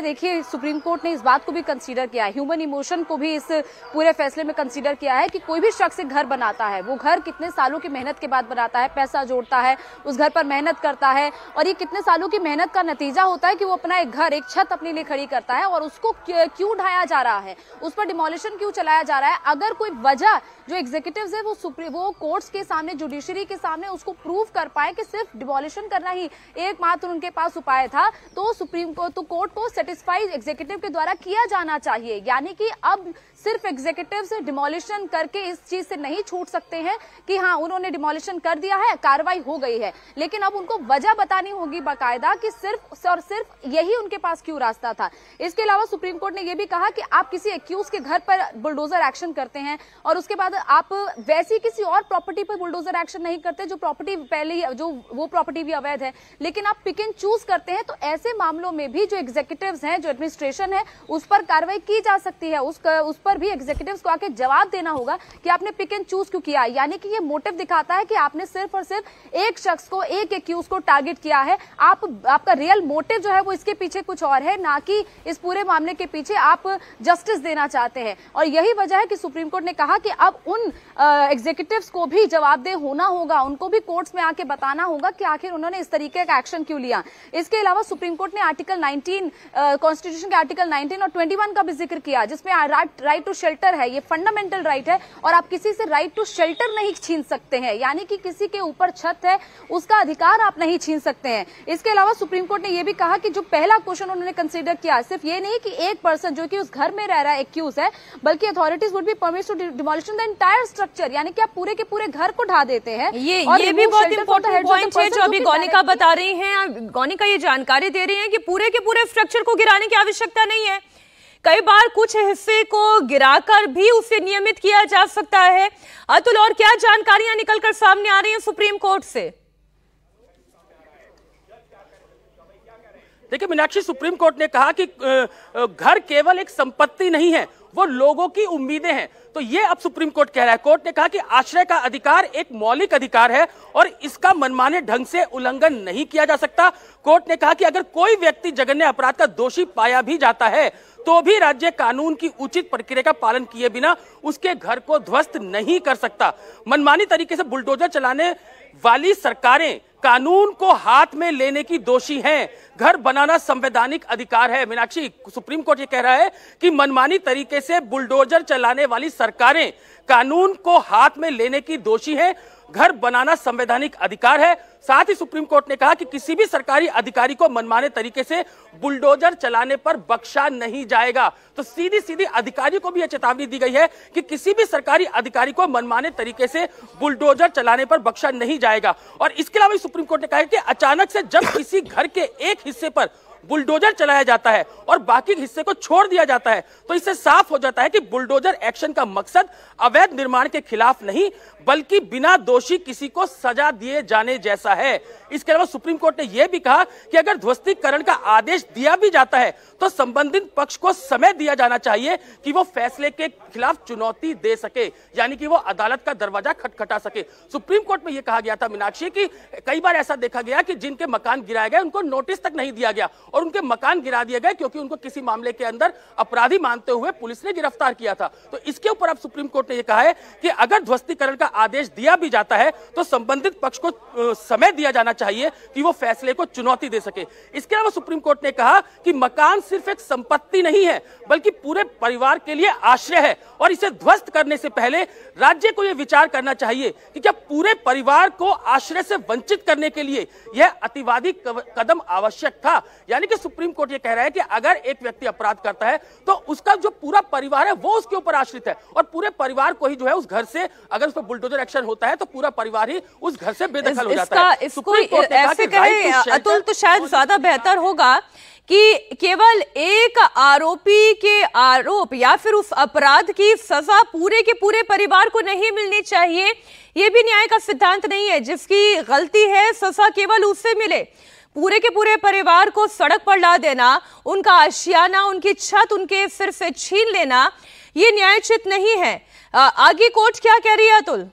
है देखिए supreme court ने इस बात को भी कंसीडर किया है ह्यूमन इमोशन को भी इस पूरे फैसले में कंसीडर किया है कि कोई भी शख्स एक घर बनाता है वो घर कितने सालों की मेहनत के बाद बनाता है पैसा जोड़ता है उस घर पर मेहनत करता है और ये कितने सालों की मेहनत का नतीजा होता है कि वो अपना एक घर एक छत अपने लिए खड़ी करता है और उसको क्यों ढाया जा रहा है उस पर डिमोलिशन क्यों चलाया जा रहा है अगर कोई वजह जो एग्जीक्यूटिव है वो सुप्रीम वो कोर्ट्स के सामने जुडिशरी के सामने उसको प्रूव कर पाए कि सिर्फ डिबॉलिशन करना ही एकमात्र उनके पास उपाय था तो सुप्रीम कोर्ट तो कोर्ट को सेटिस्फाई एग्जीक्यूटिव के द्वारा किया जाना चाहिए यानी कि अब सिर्फ एग्जीक्यूटिव से डिमोलिशन करके इस चीज से नहीं छूट सकते हैं कि हाँ उन्होंने डिमोलिशन कर दिया है कार्रवाई हो गई है लेकिन अब उनको वजह बतानी होगी बाकायदा कि सिर्फ और सिर्फ यही उनके पास क्यों रास्ता था इसके अलावा सुप्रीम कोर्ट ने यह भी कहा कि आप किसी एक्यूज के घर पर बुलडोजर एक्शन करते हैं और उसके बाद आप वैसी किसी और प्रॉपर्टी पर बुलडोजर एक्शन नहीं करते जो प्रॉपर्टी पहले ही जो वो प्रॉपर्टी भी अवैध है लेकिन आप पिक एंड चूज करते हैं तो ऐसे मामलों में भी जो एग्जीक्यूटिव हैं जो एडमिनिस्ट्रेशन है उस पर कार्रवाई की जा सकती है उस उस पर भी एग्जीक्यूटिव को आके जवाब देना होगा कि आपने पिक एंड चूज क्यों किया यानी कि ये मोटिव दिखाता है कि आपने सिर्फ और सिर्फ एक शख्स को एक एक्यूज को टारगेट किया है आप आपका रियल मोटिव जो है वो इसके पीछे कुछ और है ना कि इस पूरे मामले के पीछे आप जस्टिस देना चाहते हैं और यही वजह है कि सुप्रीम कोर्ट ने कहा कि अब उन एग्जीक्यूटिव को भी जवाबदेह होना होगा उनको भी कोर्ट्स में आके बताना होगा कि आखिर उन्होंने इस तरीके का एक्शन क्यों लिया इसके अलावा सुप्रीम कोर्ट ने आर्टिकल 19 कॉन्स्टिट्यूशन के आर्टिकल 19 और 21 का भी जिक्र किया जिसमें राइट टू शेल्टर है ये फंडामेंटल राइट है और आप किसी से राइट टू शेल्टर नहीं छीन सकते हैं यानी कि किसी के ऊपर छत है उसका अधिकार आप नहीं छीन सकते हैं इसके अलावा सुप्रीम कोर्ट ने यह भी कहा कि जो पहला क्वेश्चन उन्होंने कंसिडर किया सिर्फ ये नहीं कि एक पर्सन जो कि उस घर में रह रहा है एक्यूज है बल्कि authorities would be permit to demolition the entire structure यानी कि आप पूरे के पूरे घर को ढा देते हैं ये ये भी बहुत इम्पोर्टेंट पॉइंट है जो अभी गौनिका बता रही है गौनिका ये जानकारी दे रही है की पूरे के पूरे स्ट्रक्चर को गिराने की आवश्यकता नहीं है कई बार कुछ हिस्से को गिराकर भी उसे नियमित किया जा सकता है अतुल और क्या जानकारियां निकलकर सामने आ रही हैं सुप्रीम कोर्ट से देखिए मीनाक्षी सुप्रीम कोर्ट ने कहा कि घर केवल एक संपत्ति नहीं है वो लोगों की उम्मीदें हैं तो ये अब सुप्रीम कोर्ट कह रहा है कोर्ट ने कहा कि आश्रय का अधिकार एक मौलिक अधिकार है और इसका मनमाने ढंग से उल्लंघन नहीं किया जा सकता कोर्ट ने कहा कि अगर कोई व्यक्ति जघन्य अपराध का दोषी पाया भी जाता है तो भी राज्य कानून की उचित प्रक्रिया का पालन किए बिना उसके घर को ध्वस्त नहीं कर सकता मनमानी तरीके से बुलडोजर चलाने वाली सरकारें कानून को हाथ में लेने की दोषी हैं घर बनाना संवैधानिक अधिकार है मीनाक्षी सुप्रीम कोर्ट ये कह रहा है कि मनमानी तरीके से बुलडोजर चलाने वाली सरकारें कानून को हाथ में लेने की दोषी हैं घर बनाना संवैधानिक अधिकार है साथ ही सुप्रीम कोर्ट ने कहा कि किसी भी सरकारी अधिकारी को मनमाने तरीके से बुलडोजर चलाने पर बख्शा नहीं जाएगा तो सीधी सीधी अधिकारी को भी यह चेतावनी दी गई है कि किसी भी सरकारी अधिकारी को मनमाने तरीके से बुलडोजर चलाने पर बख्शा नहीं जाएगा और इसके अलावा सुप्रीम कोर्ट ने कहा कि अचानक से जब किसी घर के एक हिस्से पर बुलडोजर चलाया जाता है और बाकी हिस्से को छोड़ दिया जाता है तो इससे साफ हो जाता है कि बुलडोजर एक्शन का मकसद अवैध निर्माण के खिलाफ नहीं बल्कि बिना दोषी किसी को सजा दिए जाने जैसा है इसके अलावा सुप्रीम कोर्ट ने यह भी कहा कि अगर ध्वस्तीकरण का आदेश दिया भी जाता है तो संबंधित पक्ष को समय दिया जाना चाहिए कि वो फैसले के खिलाफ चुनौती दे सके यानी कि वो अदालत का दरवाजा खटखटा सके सुप्रीम कोर्ट में यह कहा गया था मीनाक्षी की कई बार ऐसा देखा गया कि जिनके मकान गिराए गए उनको नोटिस तक नहीं दिया गया और उनके मकान गिरा दिए गए क्योंकि उनको किसी मामले के अंदर अपराधी मानते हुए पुलिस ने गिरफ्तार किया था तो इसके ऊपर अब सुप्रीम कोर्ट ने यह कहा है कि अगर ध्वस्तीकरण का आदेश दिया भी जाता है तो संबंधित पक्ष को समय दिया जाना चाहिए कि वो फैसले को चुनौती दे सके इसके अलावा सुप्रीम कोर्ट ने कहा कि मकान सिर्फ एक संपत्ति नहीं है बल्कि पूरे परिवार के लिए आश्रय है और इसे ध्वस्त करने से पहले राज्य को यह विचार करना चाहिए कि क्या पूरे परिवार को आश्रय से वंचित करने के लिए यह अतिवादी कदम आवश्यक था या यानी कि सुप्रीम कोर्ट ये कह रहा है कि अगर एक व्यक्ति अपराध करता है तो उसका जो पूरा परिवार है वो उसके ऊपर आश्रित है और पूरे परिवार को ही जो है उस घर से अगर उस पर बुलडोजर एक्शन होता है तो पूरा परिवार ही उस घर से बेदखल हो जाता है सुप्रीम कोर्ट ऐसे कहे अतुल तो शायद ज्यादा बेहतर होगा कि केवल एक आरोपी के आरोप या फिर उस अपराध की सजा पूरे के पूरे परिवार को नहीं मिलनी चाहिए यह भी न्याय का सिद्धांत नहीं है जिसकी गलती है सजा केवल उससे मिले पूरे के पूरे परिवार को सड़क पर ला देना उनका आशियाना उनकी छत उनके सिर से छीन लेना ये न्यायचित नहीं है आगे कोर्ट क्या कह रही है अतुल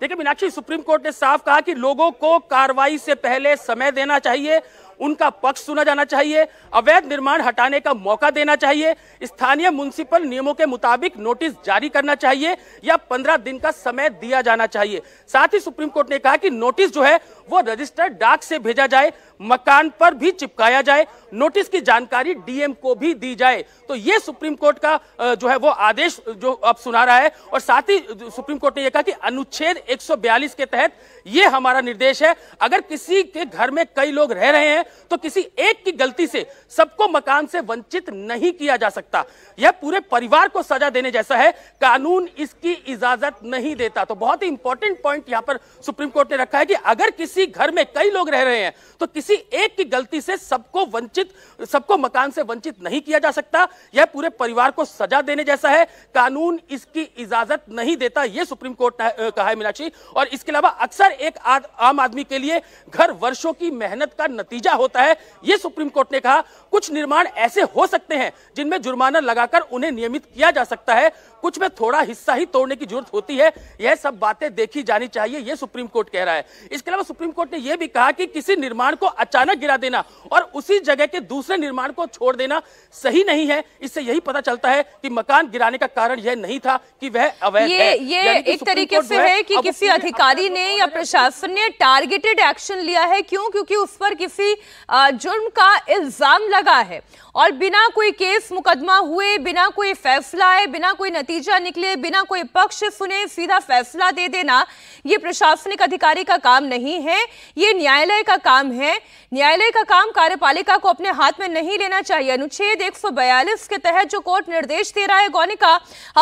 देखिए मीनाक्षी सुप्रीम कोर्ट ने साफ कहा कि लोगों को कार्रवाई से पहले समय देना चाहिए उनका पक्ष सुना जाना चाहिए अवैध निर्माण हटाने का मौका देना चाहिए स्थानीय म्यूनिसिपल नियमों के मुताबिक नोटिस जारी करना चाहिए या पंद्रह दिन का समय दिया जाना चाहिए साथ ही सुप्रीम कोर्ट ने कहा कि नोटिस जो है वो रजिस्टर्ड डाक से भेजा जाए मकान पर भी चिपकाया जाए नोटिस की जानकारी डीएम को भी दी जाए तो ये सुप्रीम कोर्ट का जो है वो आदेश जो अब सुना रहा है और साथ ही सुप्रीम कोर्ट ने यह कहा कि अनुच्छेद 142 के तहत ये हमारा निर्देश है अगर किसी के घर में कई लोग रह रहे हैं तो किसी एक की गलती से सबको मकान से वंचित नहीं किया जा सकता यह पूरे परिवार को सजा देने जैसा है कानून इसकी इजाजत नहीं देता तो बहुत ही इंपॉर्टेंट पॉइंट यहां पर सुप्रीम कोर्ट ने रखा है कि अगर किसी घर में कई लोग रह रहे हैं तो किसी किसी एक की गलती से सबको वंचित सबको मकान से वंचित नहीं किया जा सकता यह पूरे परिवार को सजा देने जैसा है कानून इसकी इजाजत नहीं देता यह सुप्रीम कोर्ट ने कहा है मीनाक्षी और इसके अलावा अक्सर एक आद, आम आदमी के लिए घर वर्षों की मेहनत का नतीजा होता है यह सुप्रीम कोर्ट ने कहा कुछ निर्माण ऐसे हो सकते हैं जिनमें जुर्माना लगाकर उन्हें नियमित किया जा सकता है कुछ में थोड़ा हिस्सा ही तोड़ने की जरूरत होती है यह सब बातें देखी जानी चाहिए यह सुप्रीम कोर्ट कह रहा है इसके अलावा सुप्रीम कोर्ट ने यह भी कहा कि किसी निर्माण को अचानक गिरा देना और उसी जगह के दूसरे निर्माण को छोड़ देना सही नहीं है इससे यही पता चलता है कि मकान गिराने का कारण यह नहीं था कि वह अवैध ये, है ये एक तरीके से है कि किसी अधिकारी ने या प्रशासन ने टारगेटेड एक्शन लिया है क्यों क्योंकि उस पर किसी जुर्म का इल्जाम लगा है और बिना कोई केस मुकदमा हुए बिना कोई फैसला है बिना कोई नतीजा नतीजा निकले बिना कोई पक्ष सुने सीधा फैसला दे देना ये प्रशासनिक अधिकारी का काम नहीं है ये न्यायालय का काम है न्यायालय का काम कार्यपालिका को अपने हाथ में नहीं लेना चाहिए अनुच्छेद एक के तहत जो कोर्ट निर्देश दे रहा है गौनिका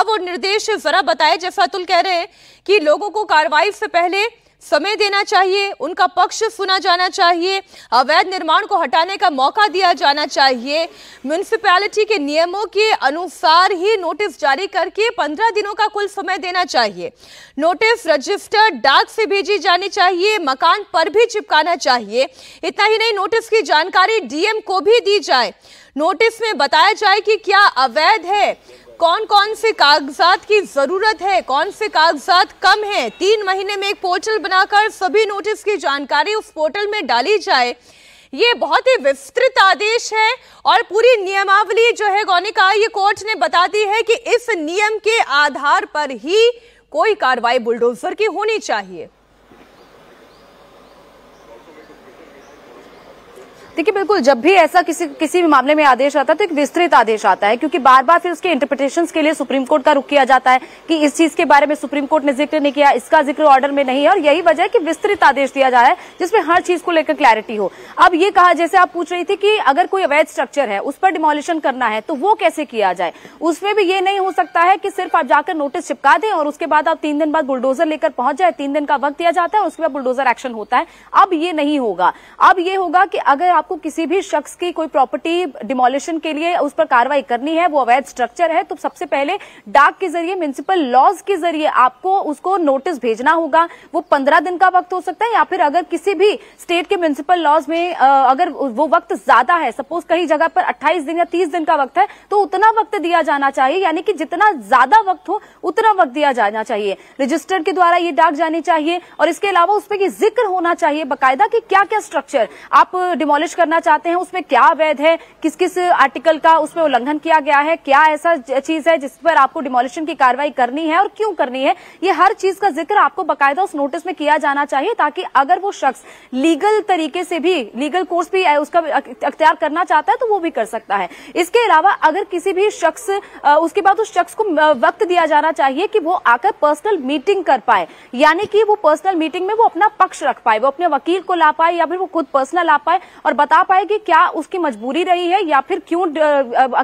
अब वो निर्देश जरा बताए जैसा अतुल कह रहे हैं कि लोगों को कार्रवाई से पहले समय देना चाहिए उनका पक्ष सुना जाना चाहिए अवैध निर्माण को हटाने का मौका दिया जाना चाहिए म्यूनसिपैलिटी के नियमों के अनुसार ही नोटिस जारी करके पंद्रह दिनों का कुल समय देना चाहिए नोटिस रजिस्टर डाक से भेजी जानी चाहिए मकान पर भी चिपकाना चाहिए इतना ही नहीं नोटिस की जानकारी डीएम को भी दी जाए नोटिस में बताया जाए कि क्या अवैध है कौन कौन से कागजात की ज़रूरत है कौन से कागजात कम है तीन महीने में एक पोर्टल बनाकर सभी नोटिस की जानकारी उस पोर्टल में डाली जाए ये बहुत ही विस्तृत आदेश है और पूरी नियमावली जो है ये कोर्ट ने बता दी है कि इस नियम के आधार पर ही कोई कार्रवाई बुलडोजर की होनी चाहिए देखिए बिल्कुल जब भी ऐसा किसी किसी भी मामले में आदेश आता है तो एक विस्तृत आदेश आता है क्योंकि बार बार फिर उसके इंटरप्रिटेशन के लिए सुप्रीम कोर्ट का रुख किया जाता है कि इस चीज के बारे में सुप्रीम कोर्ट ने जिक्र नहीं किया इसका जिक्र ऑर्डर में नहीं है और यही वजह है कि विस्तृत आदेश दिया जा रहा है जिसमें हर चीज को लेकर क्लैरिटी हो अब ये कहा जैसे आप पूछ रही थी कि अगर कोई अवैध स्ट्रक्चर है उस पर डिमोलिशन करना है तो वो कैसे किया जाए उसमें भी ये नहीं हो सकता है कि सिर्फ आप जाकर नोटिस चिपका दें और उसके बाद आप तीन दिन बाद बुलडोजर लेकर पहुंच जाए तीन दिन का वक्त दिया जाता है उसके बाद बुलडोजर एक्शन होता है अब ये नहीं होगा अब ये होगा कि अगर आप आपको किसी भी शख्स की कोई प्रॉपर्टी डिमोलिशन के लिए उस पर कार्रवाई करनी है वो अवैध स्ट्रक्चर है तो सबसे पहले डाक के जरिए म्यूनिसिपल लॉज के जरिए आपको उसको नोटिस भेजना होगा वो पंद्रह दिन का वक्त हो सकता है या फिर अगर किसी भी स्टेट के म्यूनिसिपल लॉज में अगर वो वक्त ज्यादा है सपोज कहीं जगह पर अट्ठाईस दिन या तीस दिन का वक्त है तो उतना वक्त दिया जाना चाहिए यानी कि जितना ज्यादा वक्त हो उतना वक्त दिया जाना चाहिए रजिस्टर के द्वारा ये डाक जानी चाहिए और इसके अलावा उस पर जिक्र होना चाहिए बकायदा कि क्या क्या स्ट्रक्चर आप डिमोलिश करना चाहते हैं उसमें क्या अवैध है किस किस आर्टिकल का उसमें उल्लंघन किया गया है क्या ऐसा चीज है जिस पर आपको डिमोलिशन की कार्रवाई करनी है और क्यों करनी है ये हर चीज का जिक्र आपको बकायदा उस नोटिस में किया जाना चाहिए ताकि अगर वो शख्स लीगल तरीके से भी लीगल कोर्स भी उसका अख्तियार करना चाहता है तो वो भी कर सकता है इसके अलावा अगर किसी भी शख्स उसके बाद उस शख्स को वक्त दिया जाना चाहिए कि वो आकर पर्सनल मीटिंग कर पाए यानी कि वो पर्सनल मीटिंग में वो अपना पक्ष रख पाए वो अपने वकील को ला पाए या फिर वो खुद पर्सनल आ पाए और बता पाए कि क्या उसकी मजबूरी रही है या फिर क्यों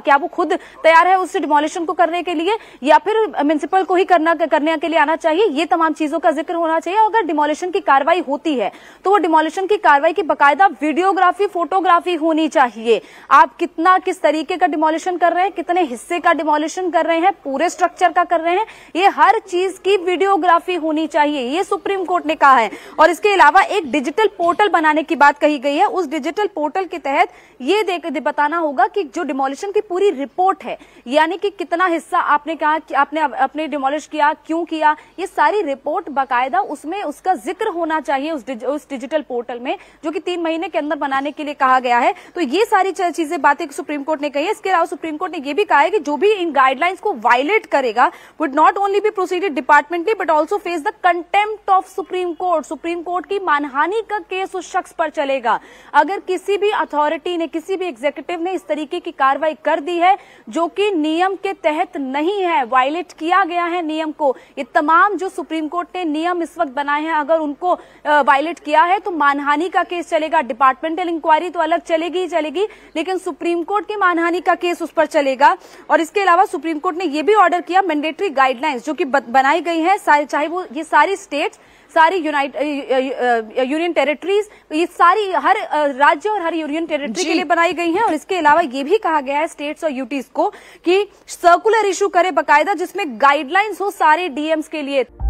क्या वो खुद तैयार है उस डिमोलिशन को करने के लिए या फिर म्यूनिसिपल को ही करना करने के लिए आना चाहिए ये तमाम चीजों का जिक्र होना चाहिए अगर डिमोलिशन की कार्रवाई होती है तो वो डिमोलिशन की कार्रवाई की बाकायदा वीडियोग्राफी फोटोग्राफी होनी चाहिए आप कितना किस तरीके का डिमोलिशन कर रहे हैं कितने हिस्से का डिमोलिशन कर रहे हैं पूरे स्ट्रक्चर का कर रहे हैं ये हर चीज की वीडियोग्राफी होनी चाहिए ये सुप्रीम कोर्ट ने कहा है और इसके अलावा एक डिजिटल पोर्टल बनाने की बात कही गई है उस डिजिटल ऑफिशियल पोर्टल के तहत ये देख दे बताना होगा कि जो डिमोलिशन की पूरी रिपोर्ट है यानी कि कितना हिस्सा आपने कहा कि आपने अपने डिमोलिश किया क्यों किया ये सारी रिपोर्ट बाकायदा उसमें उसका जिक्र होना चाहिए उस, डिज, उस डिजिटल पोर्टल में जो कि तीन महीने के अंदर बनाने के लिए कहा गया है तो ये सारी चीजें बातें सुप्रीम कोर्ट ने कही है इसके अलावा सुप्रीम कोर्ट ने यह भी कहा है कि जो भी इन गाइडलाइंस को वायलेट करेगा would not only be proceeded departmentally but also face the contempt of supreme court supreme court की मानहानि का केस उस शख्स पर चलेगा अगर किसी भी अथॉरिटी ने किसी भी एग्जीक्यूटिव ने इस तरीके की कार्रवाई कर दी है जो कि नियम के तहत नहीं है वायलेट किया गया है नियम को ये तमाम जो सुप्रीम कोर्ट ने नियम इस वक्त बनाए हैं अगर उनको वायलेट किया है तो मानहानि का केस चलेगा डिपार्टमेंटल इंक्वायरी तो अलग चलेगी ही चलेगी लेकिन सुप्रीम कोर्ट की मानहानि का केस उस पर चलेगा और इसके अलावा सुप्रीम कोर्ट ने यह भी ऑर्डर किया मैंडेटरी गाइडलाइंस जो कि बनाई गई है चाहे वो ये सारी स्टेट्स सारी यूनियन टेरिटरीज ये सारी हर राज्य और हर यूनियन टेरिटरी के लिए बनाई गई हैं और इसके अलावा ये भी कहा गया है स्टेट्स और यूटीज को कि सर्कुलर इशू करे बाकायदा जिसमें गाइडलाइंस हो सारे डीएम्स के लिए